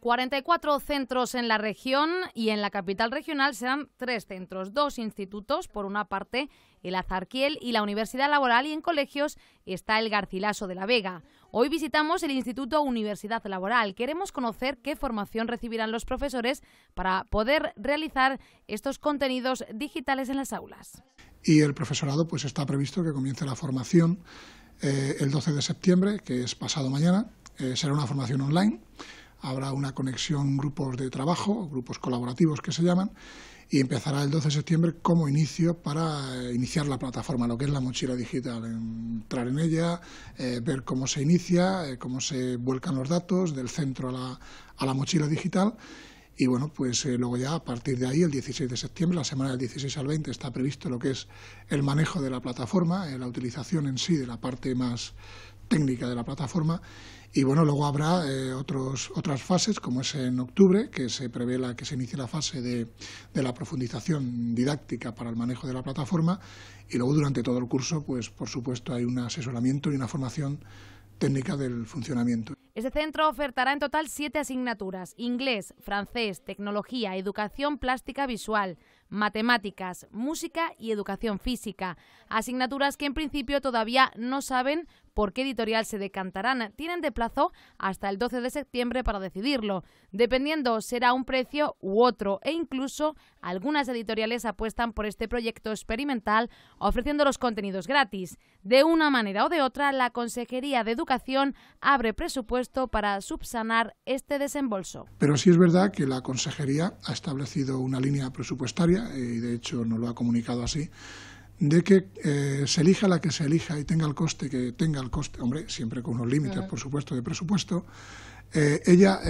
44 centros en la región y en la capital regional serán tres centros, dos institutos, por una parte el Azarquiel y la Universidad Laboral y en colegios está el Garcilaso de la Vega. Hoy visitamos el Instituto Universidad Laboral. Queremos conocer qué formación recibirán los profesores para poder realizar estos contenidos digitales en las aulas. Y el profesorado pues está previsto que comience la formación eh, el 12 de septiembre, que es pasado mañana. Eh, será una formación online habrá una conexión, grupos de trabajo, grupos colaborativos que se llaman, y empezará el 12 de septiembre como inicio para eh, iniciar la plataforma, lo que es la mochila digital, entrar en ella, eh, ver cómo se inicia, eh, cómo se vuelcan los datos del centro a la, a la mochila digital. Y bueno, pues luego ya a partir de ahí, el 16 de septiembre, la semana del 16 al 20, está previsto lo que es el manejo de la plataforma, la utilización en sí de la parte más técnica de la plataforma. Y bueno, luego habrá eh, otros, otras fases, como es en octubre, que se prevé la, que se inicie la fase de, de, la profundización didáctica para el manejo de la plataforma. Y luego durante todo el curso, pues por supuesto hay un asesoramiento y una formación técnica del funcionamiento. Este centro ofertará en total siete asignaturas, inglés, francés, tecnología, educación plástica visual, matemáticas, música y educación física. Asignaturas que en principio todavía no saben por qué editorial se decantarán. Tienen de plazo hasta el 12 de septiembre para decidirlo. Dependiendo, será un precio u otro e incluso algunas editoriales apuestan por este proyecto experimental ofreciendo los contenidos gratis. De una manera o de otra, la Consejería de Educación abre presupuesto para subsanar este desembolso. Pero sí es verdad que la Consejería ha establecido una línea presupuestaria, eh, y de hecho nos lo ha comunicado así, de que eh, se elija la que se elija y tenga el coste que tenga el coste, hombre, siempre con unos límites, por supuesto, de presupuesto, eh, ella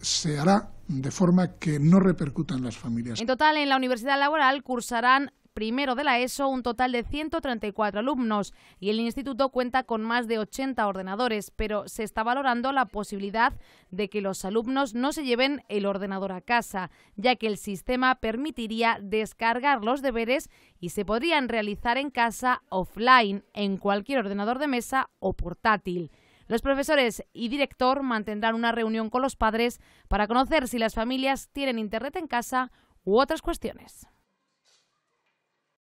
se hará de forma que no repercutan las familias. En total, en la Universidad Laboral cursarán primero de la ESO un total de 134 alumnos y el instituto cuenta con más de 80 ordenadores, pero se está valorando la posibilidad de que los alumnos no se lleven el ordenador a casa, ya que el sistema permitiría descargar los deberes y se podrían realizar en casa offline, en cualquier ordenador de mesa o portátil. Los profesores y director mantendrán una reunión con los padres para conocer si las familias tienen internet en casa u otras cuestiones.